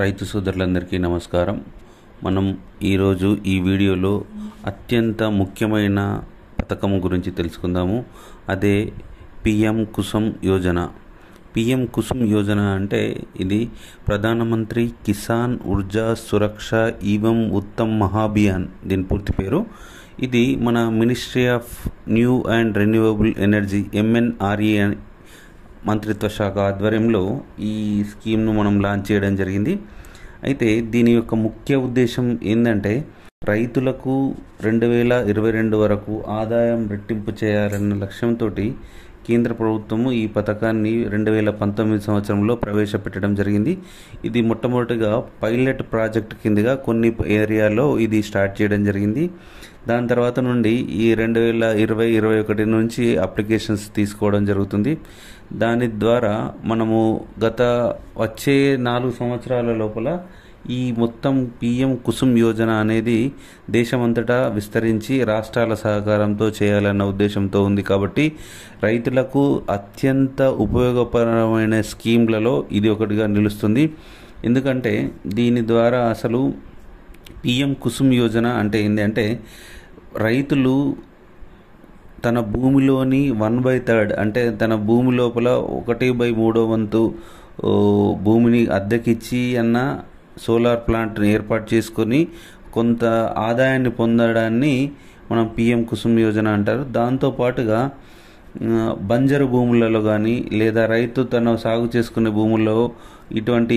రైతు సోదరులందరికీ నమస్కారం మనం ఈరోజు ఈ వీడియోలో అత్యంత ముఖ్యమైన పథకం గురించి తెలుసుకుందాము అదే పిఎం కుసుమ్ యోజన పిఎం కుసుమ్ యోజన అంటే ఇది ప్రధానమంత్రి కిసాన్ ఉర్జా సురక్ష ఈవం ఉత్తమ్ మహాభియాన్ దీని పూర్తి పేరు ఇది మన ministry of new and renewable energy MNRE మంత్రిత్వ శాఖ ఆధ్వర్యంలో ఈ స్కీమ్ను మనం లాంచ్ చేయడం జరిగింది అయితే దీని యొక్క ముఖ్య ఉద్దేశం ఏంటంటే రైతులకు రెండు వేల ఇరవై రెండు వరకు ఆదాయం రెట్టింపు చేయాలన్న లక్ష్యంతో కేంద్ర ప్రభుత్వము ఈ పథకాన్ని రెండు వేల పంతొమ్మిది సంవత్సరంలో ప్రవేశపెట్టడం జరిగింది ఇది మొట్టమొదటిగా పైలట్ ప్రాజెక్ట్ కిందగా కొన్ని ఏరియాలో ఇది స్టార్ట్ చేయడం జరిగింది దాని తర్వాత నుండి ఈ రెండు వేల ఇరవై ఇరవై ఒకటి నుంచి అప్లికేషన్స్ తీసుకోవడం జరుగుతుంది దాని ద్వారా మనము గత వచ్చే నాలుగు సంవత్సరాల లోపల ఈ మొత్తం పిఎం కుసుమ్ యోజన అనేది దేశమంతటా విస్తరించి రాష్ట్రాల సహకారంతో చేయాలన్న ఉద్దేశంతో ఉంది కాబట్టి రైతులకు అత్యంత ఉపయోగపరమైన స్కీమ్లలో ఇది ఒకటిగా నిలుస్తుంది ఎందుకంటే దీని ద్వారా అసలు పిఎం కుసుమ్ యోజన అంటే ఏంటి అంటే రైతులు తన భూమిలోని వన్ బై థర్డ్ అంటే తన భూమి లోపల ఒకటి బై మూడో వంతు భూమిని అద్దెకిచ్చి అన్న సోలార్ ప్లాంట్ని ఏర్పాటు చేసుకొని కొంత ఆదాయాన్ని పొందడాన్ని మనం పిఎం కుసుమ్ యోజన అంటారు దాంతోపాటుగా బంజరు భూములలో కానీ లేదా రైతు తను సాగు చేసుకునే భూముల్లో ఇటువంటి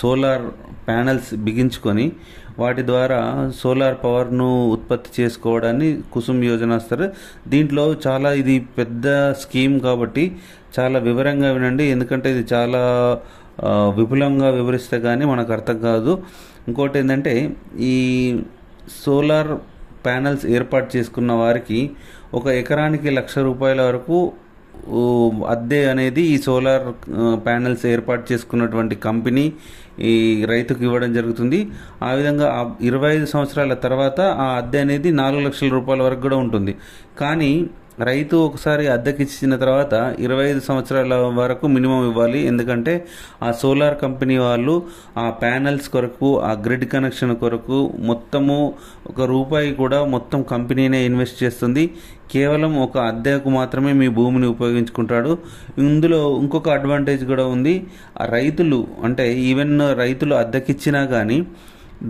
సోలార్ ప్యానల్స్ బిగించుకొని వాటి ద్వారా సోలార్ పవర్ను ఉత్పత్తి చేసుకోవడాన్ని కుసుమ్ యోజన వస్తారు దీంట్లో చాలా ఇది పెద్ద స్కీమ్ కాబట్టి చాలా వివరంగా వినండి ఎందుకంటే ఇది చాలా విపులంగా వివరిస్తే కానీ మనకు అర్థం కాదు ఇంకోటి ఏంటంటే ఈ సోలార్ ప్యానల్స్ ఏర్పాటు చేసుకున్న వారికి ఒక ఎకరానికి లక్ష రూపాయల వరకు అద్దె అనేది ఈ సోలార్ ప్యానల్స్ ఏర్పాటు చేసుకున్నటువంటి కంపెనీ ఈ రైతుకు ఇవ్వడం జరుగుతుంది ఆ విధంగా ఇరవై ఐదు సంవత్సరాల తర్వాత ఆ అద్దె అనేది నాలుగు లక్షల రూపాయల వరకు కూడా ఉంటుంది కానీ రైతు ఒకసారి అద్దెకి ఇచ్చిన తర్వాత ఇరవై ఐదు సంవత్సరాల వరకు మినిమం ఇవ్వాలి ఎందుకంటే ఆ సోలార్ కంపెనీ వాళ్ళు ఆ ప్యానల్స్ కొరకు ఆ గ్రిడ్ కనెక్షన్ కొరకు మొత్తము ఒక రూపాయి కూడా మొత్తం కంపెనీనే ఇన్వెస్ట్ చేస్తుంది కేవలం ఒక అద్దెకు మాత్రమే మీ భూమిని ఉపయోగించుకుంటాడు ఇందులో ఇంకొక అడ్వాంటేజ్ కూడా ఉంది ఆ రైతులు అంటే ఈవెన్ రైతులు అద్దెకిచ్చినా కానీ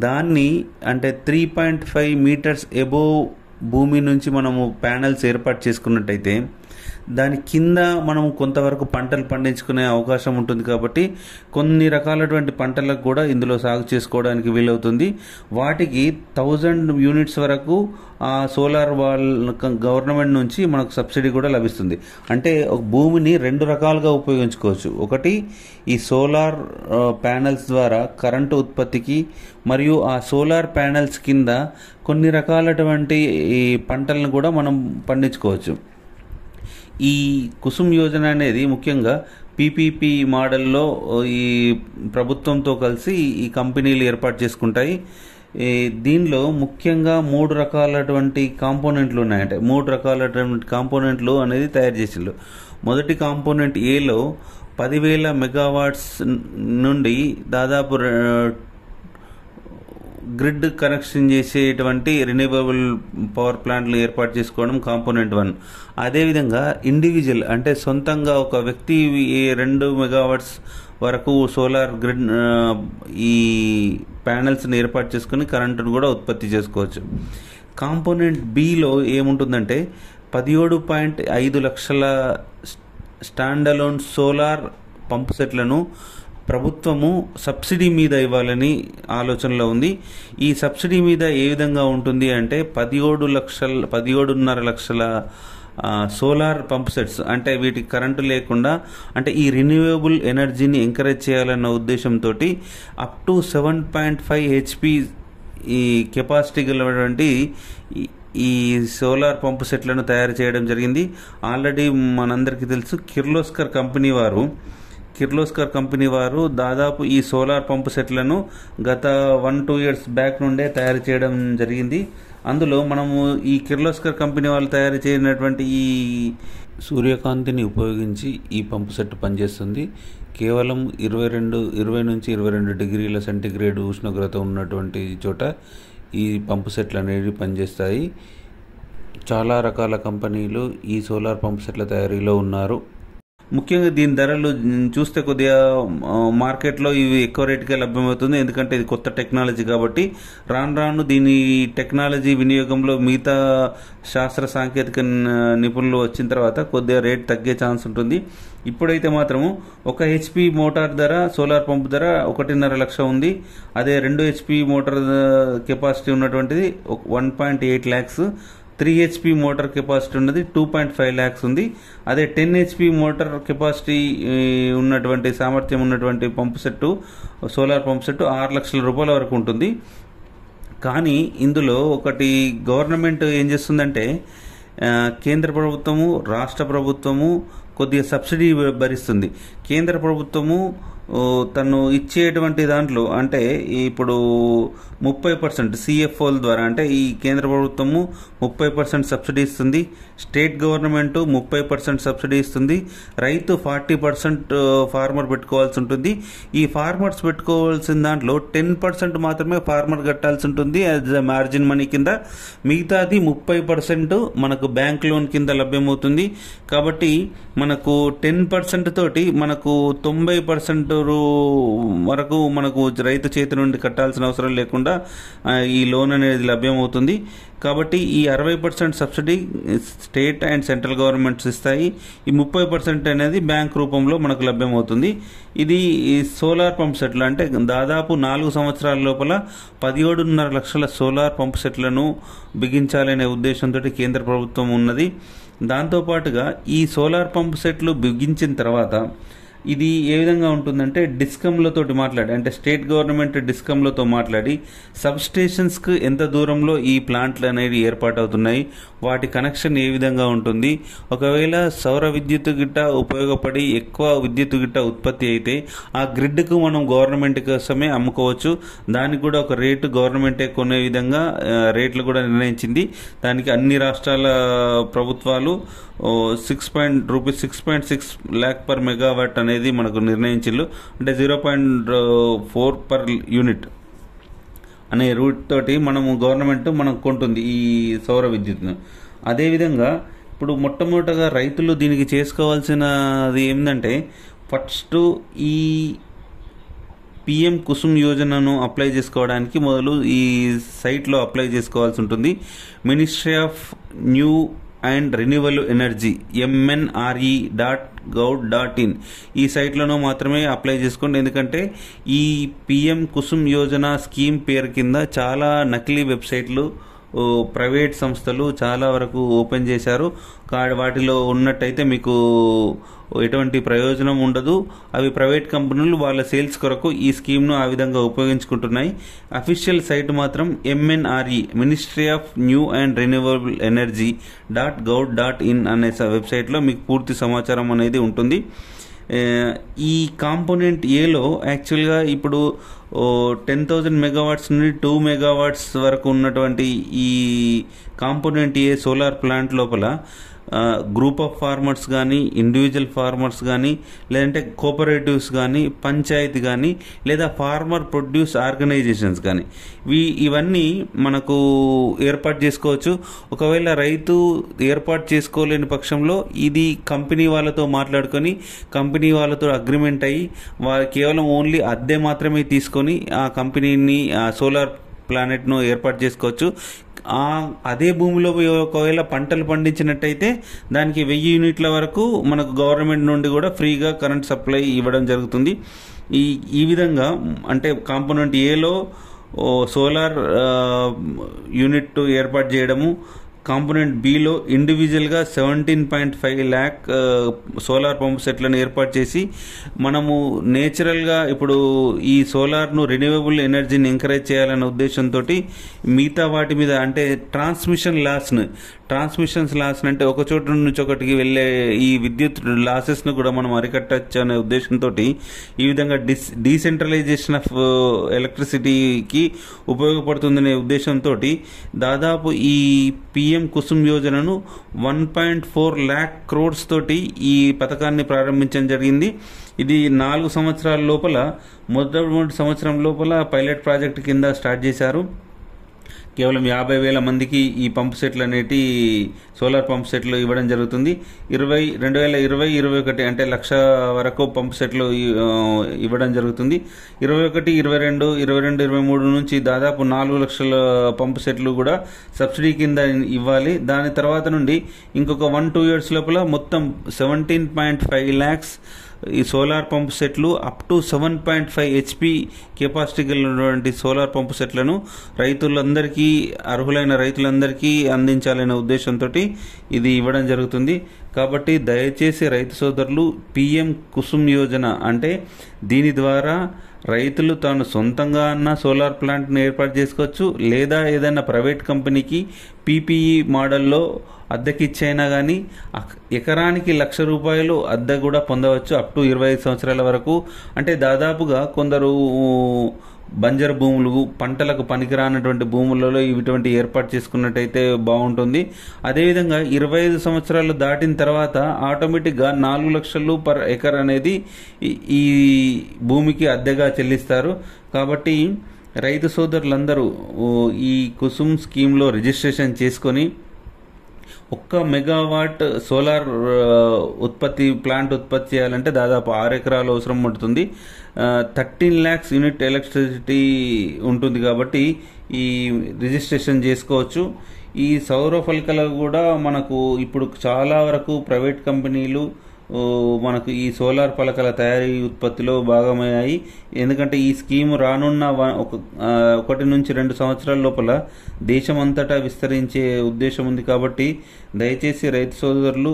దాన్ని అంటే three point five metres above భూమి నుంచి మనము ప్యానల్స్ ఏర్పాటు చేసుకున్నట్టయితే దాని కింద మనం కొంతవరకు పంటలు పండించుకునే అవకాశం ఉంటుంది కాబట్టి కొన్ని రకాలటువంటి పంటలకు కూడా ఇందులో సాగు చేసుకోవడానికి వీలవుతుంది వాటికి థౌజండ్ యూనిట్స్ వరకు ఆ సోలార్ వాల్ గవర్నమెంట్ నుంచి మనకు సబ్సిడీ కూడా లభిస్తుంది అంటే ఒక భూమిని రెండు రకాలుగా ఉపయోగించుకోవచ్చు ఒకటి ఈ సోలార్ ప్యానల్స్ ద్వారా కరెంటు ఉత్పత్తికి మరియు ఆ సోలార్ ప్యానల్స్ కింద కొన్ని రకాలటువంటి ఈ పంటలను కూడా మనం పండించుకోవచ్చు ఈ కుసుమ్ యోజన అనేది ముఖ్యంగా పిపిపి మోడల్లో ఈ ప్రభుత్వంతో కలిసి ఈ కంపెనీలు ఏర్పాటు చేసుకుంటాయి దీనిలో ముఖ్యంగా మూడు రకాలటువంటి కాంపోనెంట్లు అంటే మూడు రకాలటువంటి కాంపోనెంట్లు అనేది తయారు చేసిండ్రు మొదటి కాంపోనెంట్ ఏలో పదివేల మెగావాట్స్ నుండి దాదాపు గ్రిడ్ కనెక్షన్ చేసేటువంటి రెన్యూవబుల్ పవర్ ప్లాంట్లు ఏర్పాటు చేసుకోవడం కాంపోనెంట్ వన్ అదేవిధంగా ఇండివిజువల్ అంటే సొంతంగా ఒక వ్యక్తి రెండు మెగావాట్స్ వరకు సోలార్ గ్రిడ్ ఈ ప్యానెల్స్ని ఏర్పాటు చేసుకుని కరెంటును కూడా ఉత్పత్తి చేసుకోవచ్చు కాంపోనెంట్ బిలో ఏముంటుందంటే పదిహేడు పాయింట్ ఐదు లక్షల స్టాండలోన్ సోలార్ పంప్ సెట్లను ప్రభుత్వము సబ్సిడీ మీద ఇవ్వాలని ఆలోచనలో ఉంది ఈ సబ్సిడీ మీద ఏ విధంగా ఉంటుంది అంటే పదిహేడు లక్షల పదిహేడున్నర లక్షల సోలార్ పంప్ సెట్స్ అంటే వీటికి కరెంటు లేకుండా అంటే ఈ రిన్యూవబుల్ ఎనర్జీని ఎంకరేజ్ చేయాలన్న ఉద్దేశంతో up to seven point five HP ఈ కెపాసిటీ గలటువంటి ఈ సోలార్ పంప్ సెట్లను తయారు చేయడం జరిగింది ఆల్రెడీ మనందరికీ తెలుసు కిర్లోస్కర్ కంపెనీ వారు కిర్లోస్కర్ కంపెనీ వారు దాదాపు ఈ సోలార్ పంపు సెట్లను గత వన్ టూ ఇయర్స్ బ్యాక్ నుండే తయారు చేయడం జరిగింది అందులో మనము ఈ కిర్లోస్కర్ కంపెనీ వాళ్ళు తయారు చేయనటువంటి ఈ సూర్యకాంతిని ఉపయోగించి ఈ పంపు సెట్ పనిచేస్తుంది కేవలం ఇరవై రెండు ఇరవై నుంచి ఇరవై రెండు డిగ్రీల సెంటిగ్రేడ్ ఉష్ణోగ్రత ఉన్నటువంటి చోట ఈ పంపు సెట్లు అనేవి పనిచేస్తాయి చాలా రకాల కంపెనీలు ఈ సోలార్ పంప్ సెట్ల తయారీలో ఉన్నారు ముఖ్యంగా దీని ధరలు చూస్తే కొద్దిగా మార్కెట్లో ఇవి ఎక్కువ రేటుకే లభ్యమవుతుంది ఎందుకంటే ఇది కొత్త టెక్నాలజీ కాబట్టి రాను రాను దీని టెక్నాలజీ వినియోగంలో మిగతా శాస్త్ర సాంకేతిక నిపుణులు వచ్చిన తర్వాత కొద్దిగా రేట్ తగ్గే ఛాన్స్ ఉంటుంది ఇప్పుడైతే మాత్రము ఒక హెచ్పి మోటార్ ధర సోలార్ పంప్ ధర ఒకటిన్నర లక్ష ఉంది అదే రెండు హెచ్పి మోటార్ కెపాసిటీ ఉన్నటువంటిది one point eight lakhs three HP motor capacity ఉన్నది టూ పాయింట్ ఫైవ్ ల్యాక్స్ ఉంది అదే టెన్ హెచ్పి మోటార్ కెపాసిటీ ఉన్నటువంటి సామర్థ్యం ఉన్నటువంటి pump set solar pump set ఆరు లక్షల రూపాయల వరకు ఉంటుంది కానీ ఇందులో ఒకటి గవర్నమెంట్ ఏం చేస్తుందంటే కేంద్ర ప్రభుత్వము రాష్ట్ర ప్రభుత్వము కొద్దిగా సబ్సిడీ భరిస్తుంది కేంద్ర ప్రభుత్వము తను ఇచ్చేటువంటి దాంట్లో అంటే ఇప్పుడు ముప్పై పర్సెంట్ సిఎఫ్ఓల ద్వారా అంటే ఈ కేంద్ర ప్రభుత్వము ముప్పై పర్సెంట్ సబ్సిడీ ఇస్తుంది స్టేట్ గవర్నమెంట్ ముప్పై పర్సెంట్ సబ్సిడీ ఇస్తుంది రైతు ఫార్టీ పర్సెంట్ ఫార్మర్ పెట్టుకోవాల్సి ఉంటుంది ఈ ఫార్మర్స్ పెట్టుకోవాల్సిన దాంట్లో టెన్ పర్సెంట్ మాత్రమే ఫార్మర్ కట్టాల్సి ఉంటుంది యాజ్ మార్జిన్ మనీ కింద మిగతాది ముప్పై పర్సెంట్ మనకు బ్యాంక్ లోన్ కింద లభ్యమవుతుంది కాబట్టి మనకు టెన్ పర్సెంట్ తోటి మనకు మనకు తొంభై పర్సెంట్ వరకు మనకు రైతు చేతి నుండి కట్టాల్సిన అవసరం లేకుండా ఈ లోన్ అనేది లభ్యమవుతుంది కాబట్టి ఈ అరవై percent subsidy state and central governments ఇస్తాయి ఈ ముప్పై పర్సెంట్ అనేది బ్యాంక్ రూపంలో మనకు లభ్యమవుతుంది ఇది సోలార్ పంప్ సెట్లు అంటే దాదాపు నాలుగు సంవత్సరాల లోపల పదిహేడున్నర లక్షల సోలార్ పంప్ సెట్లను బిగించాలనే ఉద్దేశంతో కేంద్ర ప్రభుత్వం ఉన్నది దాంతోపాటుగా ఈ సోలార్ పంప్ సెట్లు బిగించిన తర్వాత ఇది ఏ విధంగా ఉంటుందంటే డిస్కమ్లతో మాట్లాడి అంటే స్టేట్ గవర్నమెంట్ డిస్కమ్లతో మాట్లాడి సబ్స్టేషన్స్కి ఎంత దూరంలో ఈ ప్లాంట్లు అనేవి ఏర్పాటవుతున్నాయి వాటి కనెక్షన్ ఏ విధంగా ఉంటుంది ఒకవేళ సౌర విద్యుత్ గిట్ట ఉపయోగపడి ఎక్కువ విద్యుత్ గిట్ట ఉత్పత్తి అయితే ఆ గ్రిడ్కు మనం గవర్నమెంట్ కోసమే అమ్ముకోవచ్చు దానికి కూడా ఒక రేటు గవర్నమెంటే కొనే విధంగా రేట్లు కూడా నిర్ణయించింది దానికి అన్ని రాష్ట్రాల ప్రభుత్వాలు six point rupees six point six lakh per megawatt అనే అనేది మనకు నిర్ణయించిల్లు అంటే zero point four per unit అనే రూట్ తోటి మనము గవర్నమెంట్ మనకు కొంటుంది ఈ సౌర విద్యుత్ను అదేవిధంగా ఇప్పుడు మొట్టమొదటగా రైతులు దీనికి చేసుకోవాల్సినది ఏంటంటే ఫస్ట్ ఈ పిఎం కుసుమ్ యోజనను అప్లై చేసుకోవడానికి మొదలు ఈ సైట్లో అప్లై చేసుకోవాల్సి ఉంటుంది ministry of new and renewal energy MNRE e dot gov dot in ఈ సైట్లోనూ మాత్రమే అప్లై చేసుకోండి ఎందుకంటే ఈ పిఎం కుసుమ్ యోజన స్కీమ్ పేరు కింద చాలా నకిలీ వెబ్సైట్లు ప్రైవేట్ సంస్థలు చాలా వరకు ఓపెన్ చేశారు వాటిలో ఉన్నట్టయితే మీకు ఎటువంటి ప్రయోజనం ఉండదు అవి ప్రైవేట్ కంపెనీలు వాళ్ళ సేల్స్ కొరకు ఈ స్కీమ్ను ఆ విధంగా ఉపయోగించుకుంటున్నాయి అఫీషియల్ సైట్ మాత్రం MNRE ministry of new and renewable energy dot gov dot in అనే వెబ్సైట్లో మీకు పూర్తి సమాచారం అనేది ఉంటుంది ఈ కాంపోనెంట్ ఏలో యాక్చువల్గా ఇప్పుడు టెన్ థౌజండ్ మెగావాట్స్ నుండి టూ మెగావాట్స్ వరకు ఉన్నటువంటి ఈ కాంపోనెంట్ ఏ సోలార్ ప్లాంట్ లోపల గ్రూప్ ఆఫ్ ఫార్మర్స్ కానీ ఇండివిజువల్ ఫార్మర్స్ కానీ లేదంటే కోఆపరేటివ్స్ కానీ పంచాయతీ కానీ లేదా ఫార్మర్ ప్రొడ్యూస్ ఆర్గనైజేషన్స్ కానీ వీ ఇవన్నీ మనకు ఏర్పాటు చేసుకోవచ్చు ఒకవేళ రైతు ఏర్పాటు చేసుకోలేని పక్షంలో ఇది కంపెనీ వాళ్ళతో మాట్లాడుకొని కంపెనీ వాళ్ళతో అగ్రిమెంట్ అయ్యి వారు కేవలం ఓన్లీ అద్దె మాత్రమే తీసుకొని ఆ కంపెనీని సోలార్ ప్లానెట్ను ఏర్పాటు చేసుకోవచ్చు ఆ అదే భూమిలో ఒకవేళ పంటలు పండించినట్టయితే దానికి వెయ్యి యూనిట్ల వరకు మనకు గవర్నమెంట్ నుండి కూడా ఫ్రీగా కరెంట్ సప్లై ఇవ్వడం జరుగుతుంది ఈ ఈ విధంగా అంటే కాంపోనెంట్ ఏలో సోలార్ యూనిట్ ఏర్పాటు చేయడము కాంపోనెంట్ బిలో ఇండివిజువల్గా seventeen point five lakh solar pump సెట్లను ఏర్పాటు చేసి మనము నేచురల్గా ఇప్పుడు ఈ సోలార్ను రెన్యూవబుల్ ఎనర్జీని ఎంకరేజ్ చేయాలనే ఉద్దేశంతో మిగతా వాటి మీద అంటే ట్రాన్స్మిషన్ లాస్ను ట్రాన్స్మిషన్స్ లాస్ను అంటే ఒక చోట నుంచి ఒకటికి వెళ్ళే ఈ విద్యుత్ లాసెస్ను కూడా మనం అరికట్టచ్చు అనే ఉద్దేశంతో ఈ విధంగా డిస్ డీసెంట్రలైజేషన్ ఆఫ్ ఎలక్ట్రిసిటీకి ఉపయోగపడుతుందనే ఉద్దేశంతో దాదాపు ఈ పిఎం పీఎం కుసుమ్ యోజనను one point four lakh crores తోటి ఈ పథకాన్ని ప్రారంభించడం జరిగింది ఇది నాలుగు సంవత్సరాల లోపల మొదటి సంవత్సరం లోపల పైలట్ ప్రాజెక్ట్ కింద స్టార్ట్ చేశారు కేవలం యాభై వేల మందికి ఈ పంప్ సెట్లు అనేటి సోలార్ పంప్ సెట్లు ఇవ్వడం జరుగుతుంది ఇరవై రెండు వేల ఇరవై ఇరవై ఒకటి అంటే లక్ష వరకు పంప్ సెట్లు ఇవ్వడం జరుగుతుంది ఇరవై ఒకటి ఇరవై రెండు ఇరవై రెండు ఇరవై మూడు నుంచి దాదాపు నాలుగు లక్షల పంప్ సెట్లు కూడా సబ్సిడీ కింద ఇవ్వాలి దాని తర్వాత నుండి ఇంకొక వన్ టూ ఇయర్స్ లోపల మొత్తం సెవెంటీన్ పాయింట్ ఫైవ్ ల్యాక్స్ ఈ సోలార్ పంప్ సెట్లు up to seven point five HP capacity ఉన్నటువంటి సోలార్ పంప్ సెట్లను రైతులందరికీ అర్హులైన రైతులందరికీ అందించాలనే ఉద్దేశంతో ఇది ఇవ్వడం జరుగుతుంది కాబట్టి దయచేసి రైతు సోదరులు పిఎం కుసుమ్ యోజన అంటే దీని ద్వారా రైతులు తాను సొంతంగా అన్న సోలార్ ప్లాంట్ను ఏర్పాటు చేసుకోవచ్చు లేదా ఏదైనా ప్రైవేట్ కంపెనీకి పీపీఈ మోడల్లో అద్దెకిచ్చైనా కానీ ఎకరానికి లక్ష రూపాయలు అద్దె కూడా పొందవచ్చు అప్ టు ఇరవై సంవత్సరాల వరకు అంటే దాదాపుగా కొందరు బంజరు భూములు పంటలకు పనికిరానటువంటి భూములలో ఇటువంటి ఏర్పాటు చేసుకున్నట్టయితే బాగుంటుంది అదేవిధంగా ఇరవై ఐదు సంవత్సరాలు దాటిన తర్వాత ఆటోమేటిక్గా నాలుగు లక్షలు పర్ ఎకర్ అనేది ఈ భూమికి అద్దెగా చెల్లిస్తారు కాబట్టి రైతు సోదరులందరూ ఈ కుసుమ్ స్కీమ్లో రిజిస్ట్రేషన్ చేసుకొని ఒక్క మెగావాట్ సోలార్ ఉత్పత్తి ప్లాంట్ ఉత్పత్తి చేయాలంటే దాదాపు ఆరు ఎకరాలు అవసరం పడుతుంది థర్టీన్ ల్యాక్స్ యూనిట్ ఎలక్ట్రిసిటీ ఉంటుంది కాబట్టి ఈ రిజిస్ట్రేషన్ చేసుకోవచ్చు ఈ సౌర ఫలికలు కూడా మనకు ఇప్పుడు చాలా వరకు ప్రైవేట్ కంపెనీలు మనకు ఈ సోలార్ పలకల తయారీ ఉత్పత్తిలో భాగమయ్యాయి ఎందుకంటే ఈ స్కీమ్ రానున్న ఒక ఒకటి నుంచి రెండు సంవత్సరాల లోపల దేశమంతటా విస్తరించే ఉద్దేశం ఉంది కాబట్టి దయచేసి రైతు సోదరులు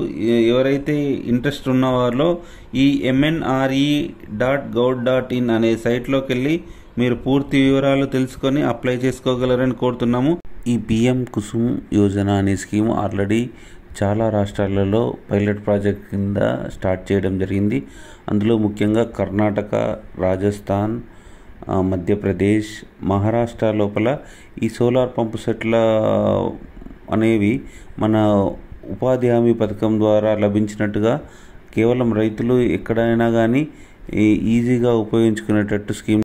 ఎవరైతే ఇంట్రెస్ట్ ఉన్నవారో ఈ MNRE dot gov dot in అనే సైట్లోకి వెళ్ళి మీరు పూర్తి వివరాలు తెలుసుకొని అప్లై చేసుకోగలరని కోరుతున్నాము ఈ పిఎం కుసుమ్ యోజన అనే స్కీమ్ ఆల్రెడీ చాలా రాష్ట్రాలలో పైలట్ ప్రాజెక్ట్ కింద స్టార్ట్ చేయడం జరిగింది అందులో ముఖ్యంగా కర్ణాటక రాజస్థాన్ మధ్యప్రదేశ్ మహారాష్ట్ర లోపల ఈ సోలార్ పంపు సెట్ల అనేవి మన ఉపాధి హామీ పథకం ద్వారా లభించినట్టుగా కేవలం రైతులు ఎక్కడైనా కానీ ఈజీగా ఉపయోగించుకునేటట్టు స్కీమ్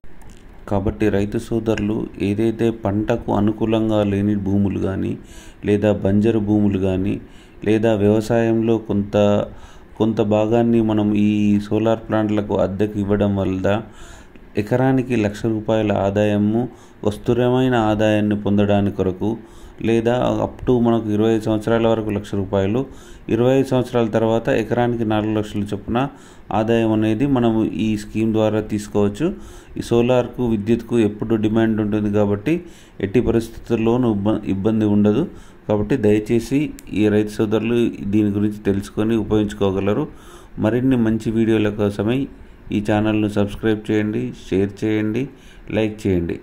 కాబట్టి రైతు సోదరులు ఏదైతే పంటకు అనుకూలంగా లేని భూములు కానీ లేదా బంజరు భూములు కానీ లేదా వ్యవసాయంలో కొంత కొంత భాగాన్ని మనం ఈ సోలార్ ప్లాంట్లకు అద్దెకు ఇవ్వడం వల్ల ఎకరానికి లక్ష రూపాయల ఆదాయము వస్తురమైన ఆదాయాన్ని పొందడానికి కొరకు లేదా అప్ టు మనకు ఇరవై ఐదు సంవత్సరాల వరకు లక్ష రూపాయలు ఇరవై ఐదు సంవత్సరాల తర్వాత ఎకరానికి నాలుగు లక్షలు చొప్పున ఆదాయం అనేది మనము ఈ స్కీమ్ ద్వారా తీసుకోవచ్చు ఈ సోలార్కు విద్యుత్కు ఎప్పుడు డిమాండ్ ఉంటుంది కాబట్టి ఎట్టి పరిస్థితుల్లోనూ ఇబ్బంది ఉండదు కాబట్టి దయచేసి ఈ రైతు సోదరులు దీని గురించి తెలుసుకొని ఉపయోగించుకోగలరు మరిన్ని మంచి వీడియోల కోసమై ఈ ఛానల్ను సబ్స్క్రైబ్ చేయండి షేర్ చేయండి లైక్ చేయండి